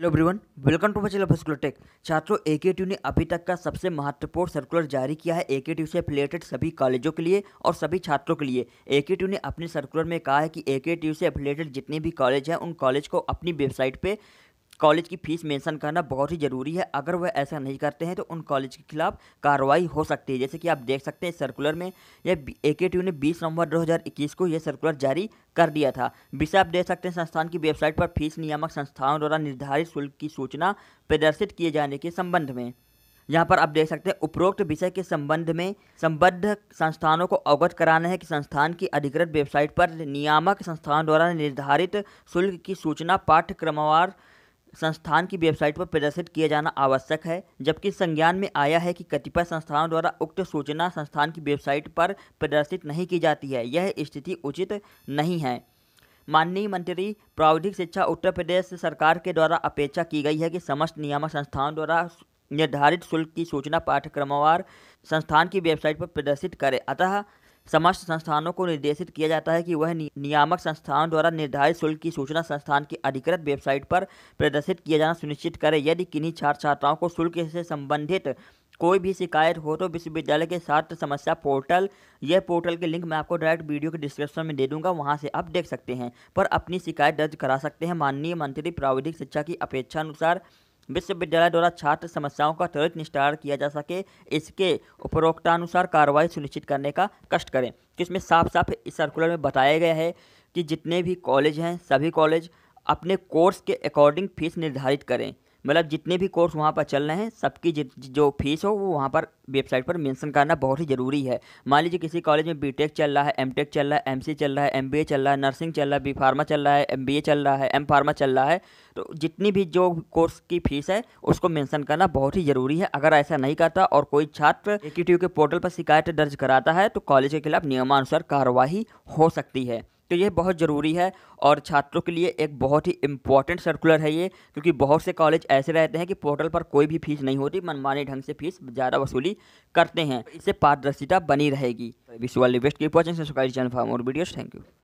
hello everyone welcome to my channel tech छात्रों ए के ने अभी तक का सबसे महत्वपूर्ण सर्कुलर जारी किया है ए के से रिलेटेड सभी कॉलेजों के लिए और सभी छात्रों के लिए ए के ने अपने सर्कुलर में कहा है कि ए के से रिलेटेड जितने भी कॉलेज हैं उन कॉलेज को अपनी वेबसाइट पे कॉलेज की फ़ीस मेंशन करना बहुत ही ज़रूरी है अगर वह ऐसा नहीं करते हैं तो उन कॉलेज के खिलाफ कार्रवाई हो सकती है जैसे कि आप देख सकते हैं सर्कुलर में यह ए के टी ने बीस नवंबर 2021 को यह सर्कुलर जारी कर दिया था विषय आप देख सकते हैं संस्थान की वेबसाइट पर फीस नियामक संस्थाओं द्वारा निर्धारित शुल्क की सूचना प्रदर्शित किए जाने के संबंध में यहाँ पर आप देख सकते हैं उपरोक्त विषय के संबंध में संबद्ध संस्थानों को अवगत कराना है कि संस्थान की अधिकृत वेबसाइट पर नियामक संस्थान द्वारा निर्धारित शुल्क की सूचना पाठ्यक्रमवार संस्थान की वेबसाइट पर प्रदर्शित किया जाना आवश्यक है जबकि संज्ञान में आया है कि कतिपय संस्थानों द्वारा उक्त सूचना संस्थान की वेबसाइट पर प्रदर्शित नहीं की जाती है यह स्थिति उचित नहीं है माननीय मंत्री प्रावधिक शिक्षा उत्तर प्रदेश सरकार के द्वारा अपेक्षा की गई है कि समस्त नियामक संस्थाओं द्वारा निर्धारित शुल्क की सूचना पाठ्यक्रमवार संस्थान की वेबसाइट पर प्रदर्शित करें अतः समस्त संस्थानों को निर्देशित किया जाता है कि वह नियामक संस्थान द्वारा निर्धारित शुल्क की सूचना संस्थान की अधिकृत वेबसाइट पर प्रदर्शित किया जाना सुनिश्चित करे यदि किन्हीं छात्र छात्राओं को शुल्क से संबंधित कोई भी शिकायत हो तो विश्वविद्यालय के छात्र समस्या पोर्टल यह पोर्टल के लिंक मैं आपको डायरेक्ट वीडियो के डिस्क्रिप्शन में दे दूंगा वहां से आप देख सकते हैं पर अपनी शिकायत दर्ज करा सकते हैं माननीय मंत्री प्राविधिक शिक्षा की अपेक्षा अनुसार विश्वविद्यालय द्वारा छात्र समस्याओं का त्वरित निस्तारण किया जा सके इसके उपरोक्तानुसार कार्रवाई सुनिश्चित करने का कष्ट करें तो इसमें साफ साफ इस सर्कुलर में बताया गया है कि जितने भी कॉलेज हैं सभी कॉलेज अपने कोर्स के अकॉर्डिंग फीस निर्धारित करें मतलब जितने भी कोर्स वहाँ पर चल रहे हैं सबकी जो फीस हो वो वहाँ पर वेबसाइट पर मेंशन करना बहुत ही ज़रूरी है मान लीजिए किसी कॉलेज में बीटेक चल रहा है एमटेक चल रहा है एमसी चल रहा है एमबीए चल रहा है नर्सिंग चल रहा है बी फार्मा चल रहा है एमबीए चल रहा है एम फार्मा चल रहा है तो जितनी भी जो कोर्स की फीस है उसको मेंशन करना बहुत ही ज़रूरी है अगर ऐसा नहीं करता और कोई छात्र ए के पोर्टल पर शिकायत दर्ज कराता है तो कॉलेज के खिलाफ नियमानुसार कार्रवाई हो सकती है तो ये बहुत ज़रूरी है और छात्रों के लिए एक बहुत ही इम्पॉर्टेंट सर्कुलर है ये क्योंकि बहुत से कॉलेज ऐसे रहते हैं कि पोर्टल पर कोई भी फीस नहीं होती मनमाने ढंग से फीस ज़्यादा वसूली करते हैं इससे पारदर्शिता बनी रहेगी विश्व वाली बेस्ट की पॉचिंग से सुखाई चैनल फॉर और वीडियोज़ थैंक यू